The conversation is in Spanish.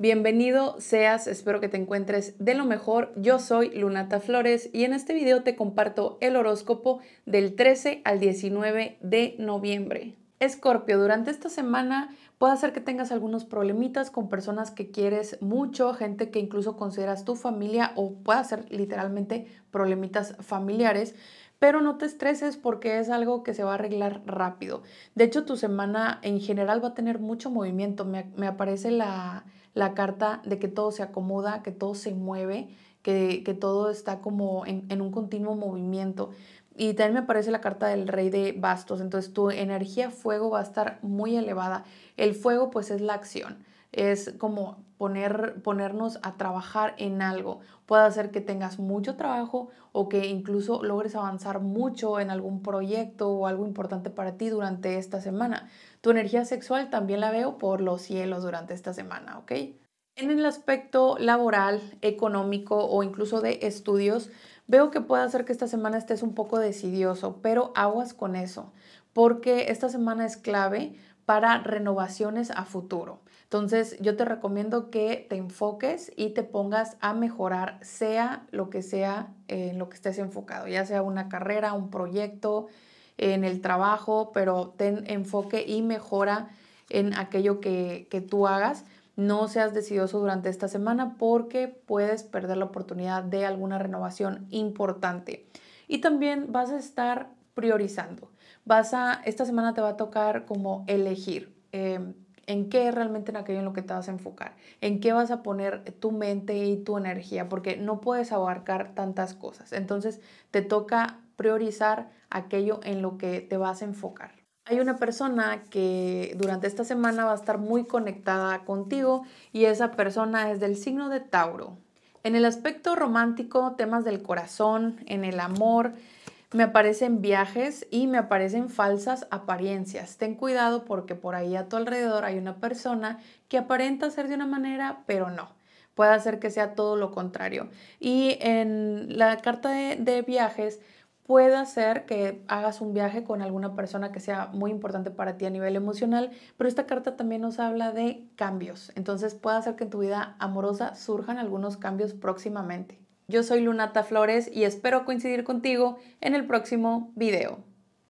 Bienvenido seas, espero que te encuentres de lo mejor. Yo soy Lunata Flores y en este video te comparto el horóscopo del 13 al 19 de noviembre. Escorpio, durante esta semana puede ser que tengas algunos problemitas con personas que quieres mucho, gente que incluso consideras tu familia o puede ser literalmente problemitas familiares, pero no te estreses porque es algo que se va a arreglar rápido. De hecho, tu semana en general va a tener mucho movimiento. me aparece la la carta de que todo se acomoda, que todo se mueve, que, que todo está como en, en un continuo movimiento. Y también me aparece la carta del rey de bastos. Entonces tu energía fuego va a estar muy elevada. El fuego pues es la acción es como poner, ponernos a trabajar en algo. Puede hacer que tengas mucho trabajo o que incluso logres avanzar mucho en algún proyecto o algo importante para ti durante esta semana. Tu energía sexual también la veo por los cielos durante esta semana, ¿ok? En el aspecto laboral, económico o incluso de estudios, veo que puede hacer que esta semana estés un poco decidioso, pero aguas con eso, porque esta semana es clave para renovaciones a futuro. Entonces, yo te recomiendo que te enfoques y te pongas a mejorar, sea lo que sea en lo que estés enfocado, ya sea una carrera, un proyecto, en el trabajo, pero ten enfoque y mejora en aquello que, tú hagas. No seas decidioso durante esta semana porque puedes perder la oportunidad de alguna renovación importante. Y también vas a estar priorizando. Vas a, esta semana te va a tocar como elegir. Em, en qué realmente en aquello en lo que te vas a enfocar, en qué vas a poner tu mente y tu energía, porque no puedes abarcar tantas cosas. Entonces te toca priorizar aquello en lo que te vas a enfocar. Hay una persona que durante esta semana va a estar muy conectada contigo y esa persona es del signo de Tauro. En el aspecto romántico, temas del corazón, en el amor, me aparecen viajes y me aparecen falsas apariencias. Ten cuidado porque por ahí a tu alrededor hay una persona que aparenta ser de una manera, pero no. Puede hacer que sea todo lo contrario. Y en la carta de, viajes puede hacer que hagas un viaje con alguna persona que sea muy importante para ti a nivel emocional, pero esta carta también nos habla de cambios. Entonces puede hacer que en tu vida amorosa surjan algunos cambios próximamente. Yo soy Lunata Flores y espero coincidir contigo en el próximo video.